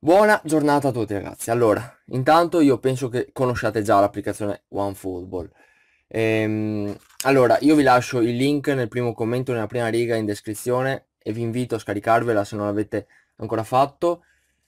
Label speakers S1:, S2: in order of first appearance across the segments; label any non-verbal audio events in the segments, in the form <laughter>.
S1: Buona giornata a tutti ragazzi. Allora, intanto io penso che conosciate già l'applicazione OneFootball. Ehm, allora, io vi lascio il link nel primo commento, nella prima riga in descrizione e vi invito a scaricarvela se non l'avete ancora fatto.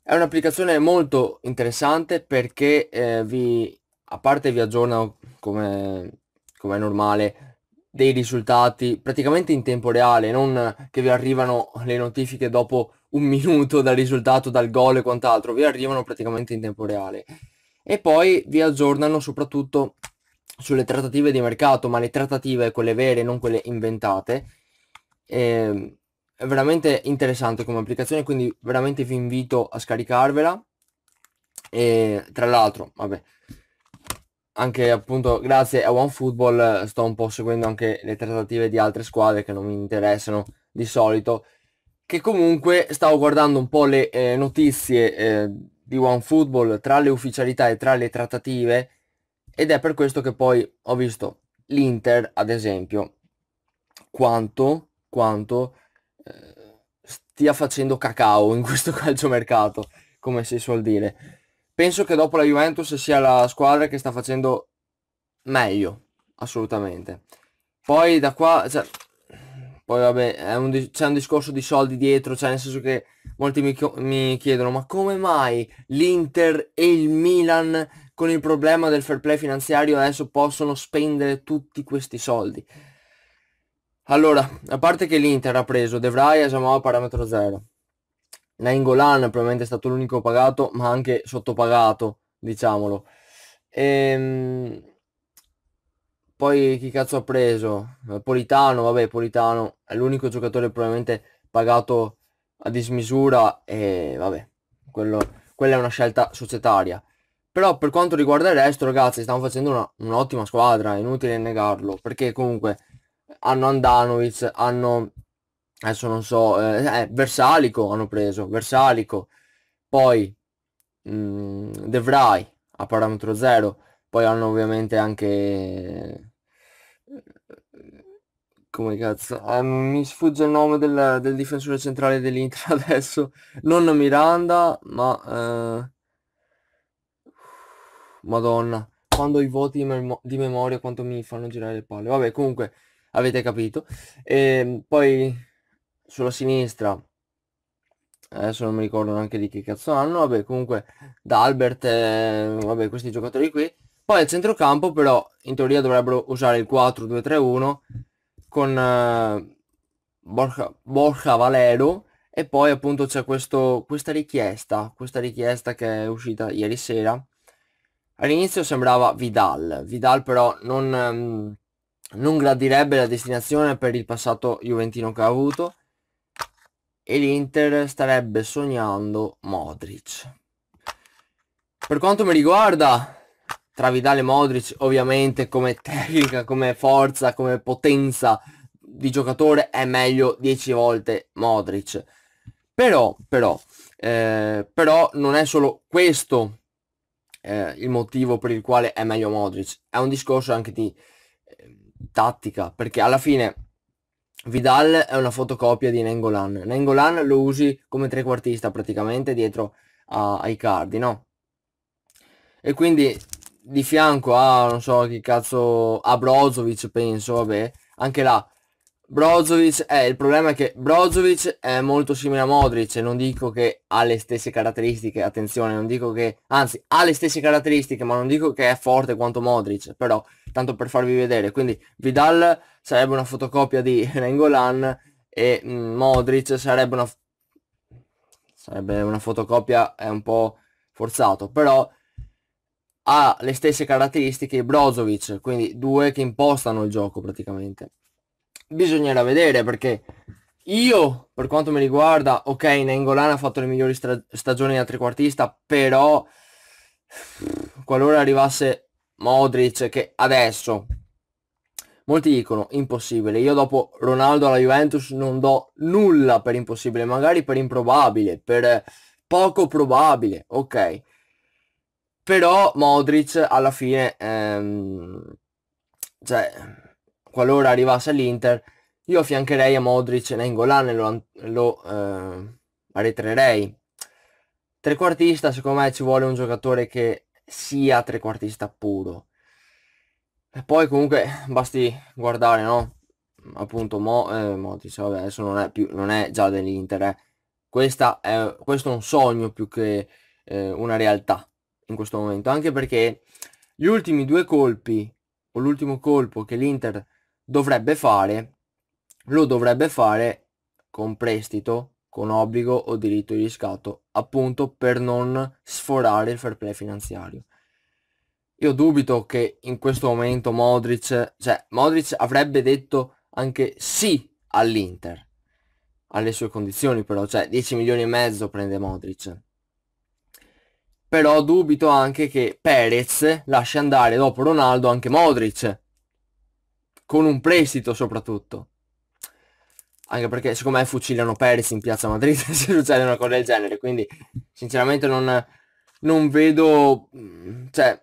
S1: È un'applicazione molto interessante perché eh, vi, a parte vi aggiorna come, come è normale dei risultati praticamente in tempo reale, non che vi arrivano le notifiche dopo un minuto dal risultato, dal gol e quant'altro, vi arrivano praticamente in tempo reale. E poi vi aggiornano soprattutto sulle trattative di mercato, ma le trattative, quelle vere, non quelle inventate. Eh, è veramente interessante come applicazione, quindi veramente vi invito a scaricarvela. E, tra l'altro, vabbè, anche appunto grazie a OneFootball eh, sto un po' seguendo anche le trattative di altre squadre che non mi interessano di solito che comunque stavo guardando un po' le eh, notizie eh, di OneFootball tra le ufficialità e tra le trattative ed è per questo che poi ho visto l'Inter, ad esempio, quanto, quanto eh, stia facendo cacao in questo <laughs> calciomercato, come si suol dire. Penso che dopo la Juventus sia la squadra che sta facendo meglio, assolutamente. Poi da qua, cioè, poi vabbè, un, c'è un discorso di soldi dietro, cioè nel senso che molti mi, mi, chiedono ma come mai l'Inter e il Milan con il problema del fair play finanziario adesso possono spendere tutti questi soldi? Allora, a parte che l'Inter ha preso De Vrij e Samoa a parametro zero, Nainggolan probabilmente è stato l'unico pagato ma anche sottopagato, diciamolo. Ehm poi chi cazzo ha preso? Eh, Politano, vabbè, Politano è l'unico giocatore probabilmente pagato a dismisura e vabbè, quello, quella è una scelta societaria. Però per quanto riguarda il resto, ragazzi, stiamo facendo una, un'ottima squadra, inutile negarlo, perché comunque hanno Andanovic, hanno, adesso non so, eh, eh, Versalico hanno preso, Versalico, poi mh, mm, De Vrij a parametro zero, poi hanno ovviamente anche... Come cazzo? Eh, mi sfugge il nome del, del difensore centrale dell'Inter <laughs> adesso. Non Miranda, ma... Eh... Madonna. Quando i voti mem di memoria quanto mi fanno girare le palle. Vabbè, comunque avete capito. E ehm, poi sulla sinistra adesso non mi ricordo neanche di che cazzo hanno vabbè comunque da Albert eh, vabbè questi giocatori qui poi al centrocampo però in teoria dovrebbero usare il 4-2-3-1 con eh, Borja, Borja, Valero e poi appunto c'è questo, questa richiesta, questa richiesta che è uscita ieri sera. All'inizio sembrava Vidal, Vidal però non, ehm, non gradirebbe la destinazione per il passato juventino che ha avuto e l'Inter starebbe sognando Modric. Per quanto mi riguarda, tra Vidal e Modric ovviamente come tecnica, come forza, come potenza di giocatore è meglio 10 volte Modric. Però, però, eh, però non è solo questo eh, il motivo per il quale è meglio Modric, è un discorso anche di eh, tattica, perché alla fine Vidal è una fotocopia di Nengolan. Nengolan lo usi come trequartista praticamente dietro a, ai cardi, no? E quindi di fianco a non so chi cazzo a Brozovic penso vabbè anche là Brozovic è eh, il problema è che Brozovic è molto simile a Modric e non dico che ha le stesse caratteristiche attenzione non dico che anzi ha le stesse caratteristiche ma non dico che è forte quanto Modric però tanto per farvi vedere quindi Vidal sarebbe una fotocopia di <laughs> Rengolan e mh, mm, Modric sarebbe una sarebbe una fotocopia è un po' forzato però ha le stesse caratteristiche di Brozovic, quindi due che impostano il gioco praticamente. Bisognerà vedere perché io, per quanto mi riguarda, ok, Nengolan ha fatto le migliori stra- stagioni da trequartista, però qualora arrivasse Modric, che adesso molti dicono impossibile, io dopo Ronaldo alla Juventus non do nulla per impossibile, magari per improbabile, per poco probabile, ok però Modric alla fine, ehm, cioè, qualora arrivasse all'Inter, io affiancherei a Modric e Nengolan e lo, lo eh, arretrerei. Trequartista, secondo me ci vuole un giocatore che sia trequartista puro. E poi comunque basti guardare, no? Appunto, Mo, eh, Modric, vabbè, adesso non è, più, non è già dell'Inter, eh. Questa è, questo è un sogno più che eh, una realtà in questo momento, anche perché gli ultimi due colpi o l'ultimo colpo che l'Inter dovrebbe fare, lo dovrebbe fare con prestito, con obbligo o diritto di riscatto, appunto per non sforare il fair play finanziario. Io dubito che in questo momento Modric, cioè Modric avrebbe detto anche sì all'Inter, alle sue condizioni però, cioè 10 milioni e mezzo prende Modric però dubito anche che Perez lascia andare dopo Ronaldo anche Modric, con un prestito soprattutto. Anche perché secondo me fucilano Perez in piazza Madrid se <laughs> succede una cosa del genere, quindi sinceramente non, non vedo... Mm, cioè,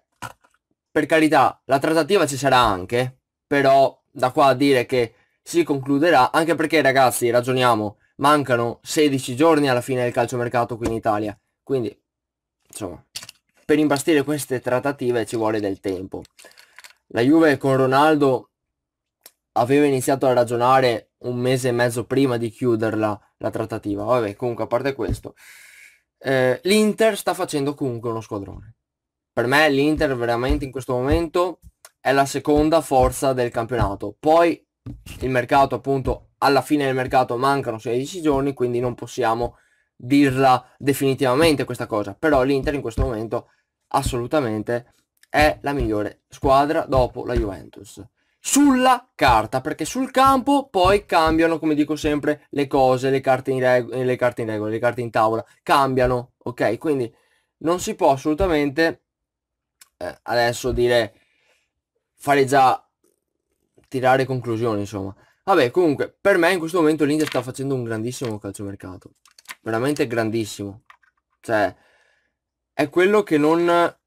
S1: per carità, la trattativa ci sarà anche, però da qua a dire che si concluderà, anche perché ragazzi, ragioniamo, mancano 16 giorni alla fine del calciomercato qui in Italia, quindi insomma, per imbastire queste trattative ci vuole del tempo. La Juve con Ronaldo aveva iniziato a ragionare un mese e mezzo prima di chiuderla la trattativa. Vabbè, comunque a parte questo, eh, l'Inter sta facendo comunque uno squadrone. Per me l'Inter veramente in questo momento è la seconda forza del campionato. Poi il mercato appunto alla fine del mercato mancano 16 giorni, quindi non possiamo dirla definitivamente questa cosa, però l'Inter in questo momento assolutamente è la migliore squadra dopo la Juventus. Sulla carta, perché sul campo poi cambiano, come dico sempre, le cose, le carte in, reg- eh, le carte in regola, le carte in tavola, cambiano, ok? Quindi non si può assolutamente eh, adesso dire, fare già, tirare conclusioni, insomma. Vabbè, comunque, per me in questo momento l'Inter sta facendo un grandissimo calciomercato veramente grandissimo. Cioè, è quello che non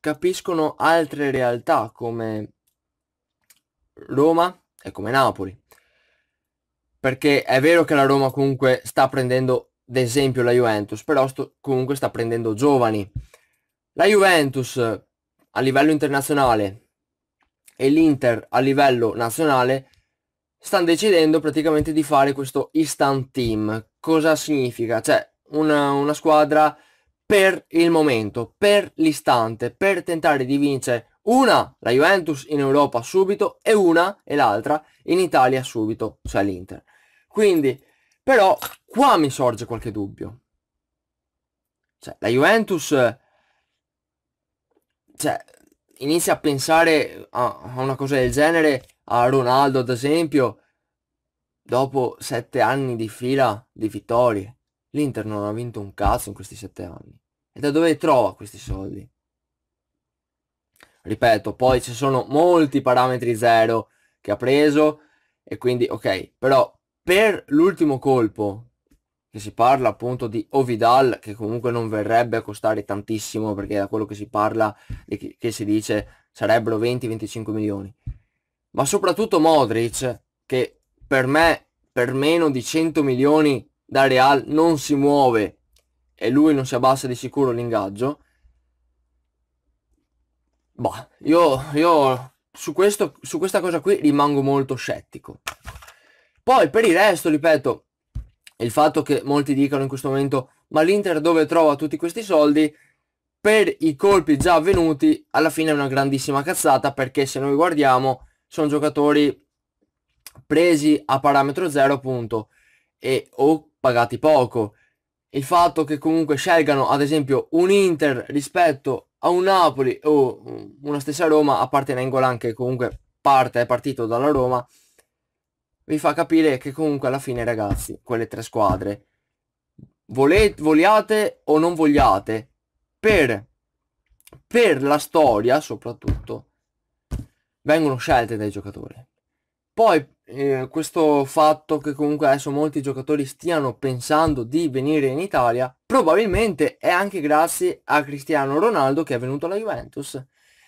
S1: capiscono altre realtà come Roma e come Napoli. Perché è vero che la Roma comunque sta prendendo, ad esempio, la Juventus, però sto, comunque sta prendendo giovani. La Juventus a livello internazionale e l'Inter a livello nazionale stanno decidendo praticamente di fare questo instant team. Cosa significa? Cioè una, una squadra per il momento, per l'istante, per tentare di vincere una la Juventus in Europa subito e una e l'altra in Italia subito, cioè l'Inter. Quindi, però, qua mi sorge qualche dubbio. Cioè, la Juventus cioè, inizia a pensare a, a una cosa del genere a Ronaldo, ad esempio, dopo sette anni di fila di vittorie. L'Inter non ha vinto un cazzo in questi sette anni. E da dove trova questi soldi? Ripeto, poi ci sono molti parametri zero che ha preso e quindi ok, però per l'ultimo colpo che si parla appunto di Ovidal che comunque non verrebbe a costare tantissimo perché da quello che si parla e che si dice sarebbero 20-25 milioni ma soprattutto Modric, che per me per meno di 100 milioni da Real non si muove e lui non si abbassa di sicuro l'ingaggio. Bah, io, io su, questo, su questa cosa qui rimango molto scettico. Poi per il resto, ripeto, il fatto che molti dicano in questo momento ma l'Inter dove trova tutti questi soldi? Per i colpi già avvenuti alla fine è una grandissima cazzata perché se noi guardiamo sono giocatori presi a parametro zero appunto e o pagati poco. Il fatto che comunque scelgano ad esempio un Inter rispetto a un Napoli o mm, una stessa Roma, a appartenendola che comunque parte, è partito dalla Roma, vi fa capire che comunque alla fine ragazzi, quelle tre squadre, volete, vogliate o non vogliate, per, per la storia soprattutto, vengono scelte dai giocatori. Poi eh, questo fatto che comunque adesso molti giocatori stiano pensando di venire in Italia probabilmente è anche grazie a Cristiano Ronaldo che è venuto alla Juventus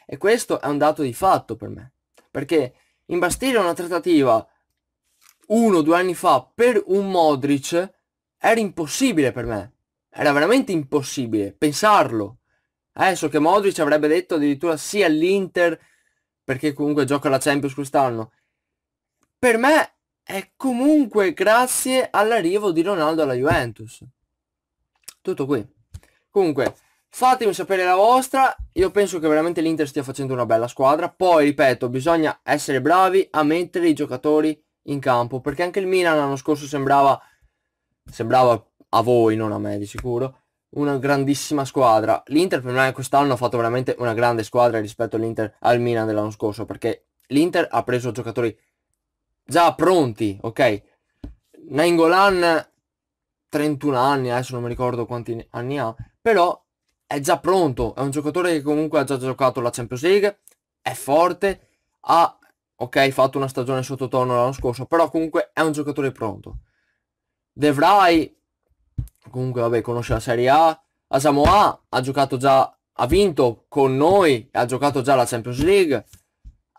S1: e questo è un dato di fatto per me perché imbastire una trattativa uno o due anni fa per un Modric era impossibile per me era veramente impossibile pensarlo adesso che Modric avrebbe detto addirittura sì all'Inter perché comunque gioca la Champions quest'anno. Per me è comunque grazie all'arrivo di Ronaldo alla Juventus. Tutto qui. Comunque, fatemi sapere la vostra. Io penso che veramente l'Inter stia facendo una bella squadra. Poi, ripeto, bisogna essere bravi a mettere i giocatori in campo. Perché anche il Milan l'anno scorso sembrava... Sembrava a voi, non a me di sicuro una grandissima squadra. L'Inter per me quest'anno ha fatto veramente una grande squadra rispetto all'Inter al Milan dell'anno scorso, perché l'Inter ha preso giocatori già pronti, ok? Nainggolan 31 anni, adesso non mi ricordo quanti anni ha, però è già pronto, è un giocatore che comunque ha già giocato la Champions League, è forte, ha ok, fatto una stagione sottotono l'anno scorso, però comunque è un giocatore pronto. De Vrij comunque vabbè conosce la Serie A. a Samoa ha giocato già, ha vinto con noi, ha giocato già la Champions League.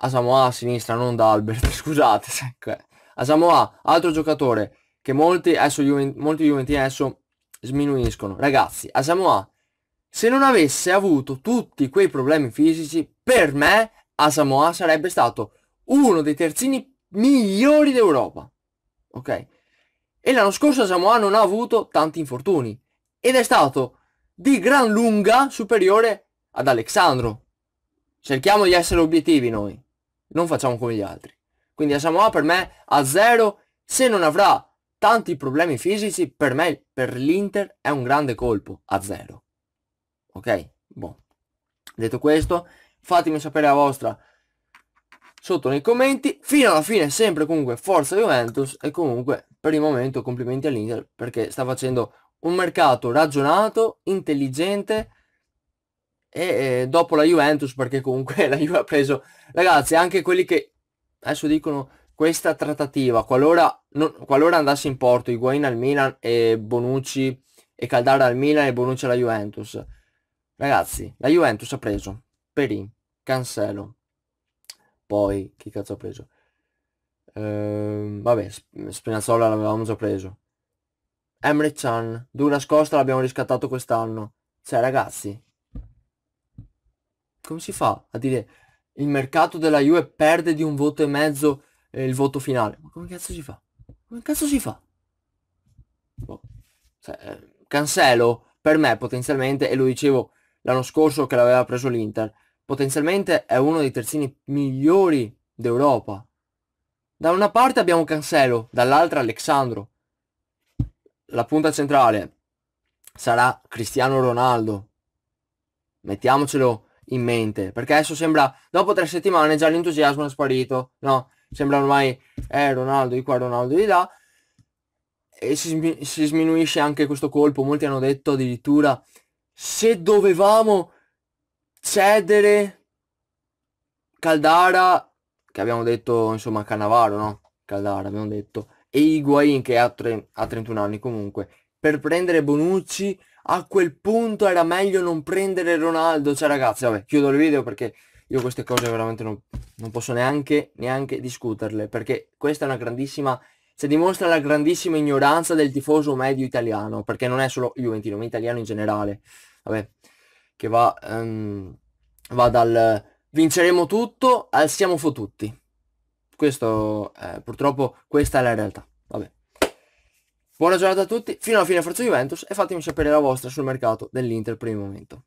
S1: a Samoa a sinistra, non da Albert, <laughs> scusate. Ecco, eh. a Samoa altro giocatore che molti, adesso, molti Juventini adesso sminuiscono. Ragazzi, a Samoa se non avesse avuto tutti quei problemi fisici, per me a Samoa sarebbe stato uno dei terzini migliori d'Europa. Ok? e l'anno scorso Samoa non ha avuto tanti infortuni ed è stato di gran lunga superiore ad Alexandro. Cerchiamo di essere obiettivi noi, non facciamo come gli altri. Quindi Samoa per me a zero, se non avrà tanti problemi fisici, per me, per l'Inter è un grande colpo a zero. Ok? Bon. Detto questo, fatemi sapere la vostra sotto nei commenti. Fino alla fine sempre comunque forza Juventus e comunque per il momento complimenti all'Inter perché sta facendo un mercato ragionato, intelligente e eh, dopo la Juventus perché comunque <laughs> la Juve ha preso ragazzi anche quelli che adesso dicono questa trattativa qualora, non, qualora andasse in porto Higuain al Milan e Bonucci e Caldara al Milan e Bonucci alla Juventus ragazzi la Juventus ha preso Perin, Cancelo poi chi cazzo ha preso Ehm, vabbè, Spinazzola l'avevamo già preso. Emre Chan, Douglas Costa l'abbiamo riscattato quest'anno. Cioè ragazzi, come si fa a dire il mercato della Juve perde di un voto e mezzo eh, il voto finale? Ma come cazzo si fa? Come cazzo si fa? Boh. Cioè, ehm, Cancelo per me potenzialmente, e lo dicevo l'anno scorso che l'aveva preso l'Inter, potenzialmente è uno dei terzini migliori d'Europa. Da una parte abbiamo Cancelo, dall'altra Alexandro. La punta centrale sarà Cristiano Ronaldo. Mettiamocelo in mente, perché adesso sembra, dopo tre settimane già l'entusiasmo è sparito, no? Sembra ormai, eh, Ronaldo di qua, Ronaldo di là. E si, si sminuisce anche questo colpo, molti hanno detto addirittura, se dovevamo cedere Caldara che abbiamo detto insomma Cannavaro, no? Caldara abbiamo detto, e Higuain che ha, tre, ha 31 anni comunque, per prendere Bonucci a quel punto era meglio non prendere Ronaldo, cioè ragazzi vabbè chiudo il video perché io queste cose veramente non, non posso neanche, neanche discuterle perché questa è una grandissima cioè dimostra la grandissima ignoranza del tifoso medio italiano, perché non è solo Juventino, ma italiano in generale, vabbè, che va, um, va dal, vinceremo tutto, alziamo fu tutti. Questo, eh, purtroppo, questa è la realtà. Vabbè. Buona giornata a tutti, fino alla fine Forza Juventus e fatemi sapere la vostra sul mercato dell'Inter per il momento.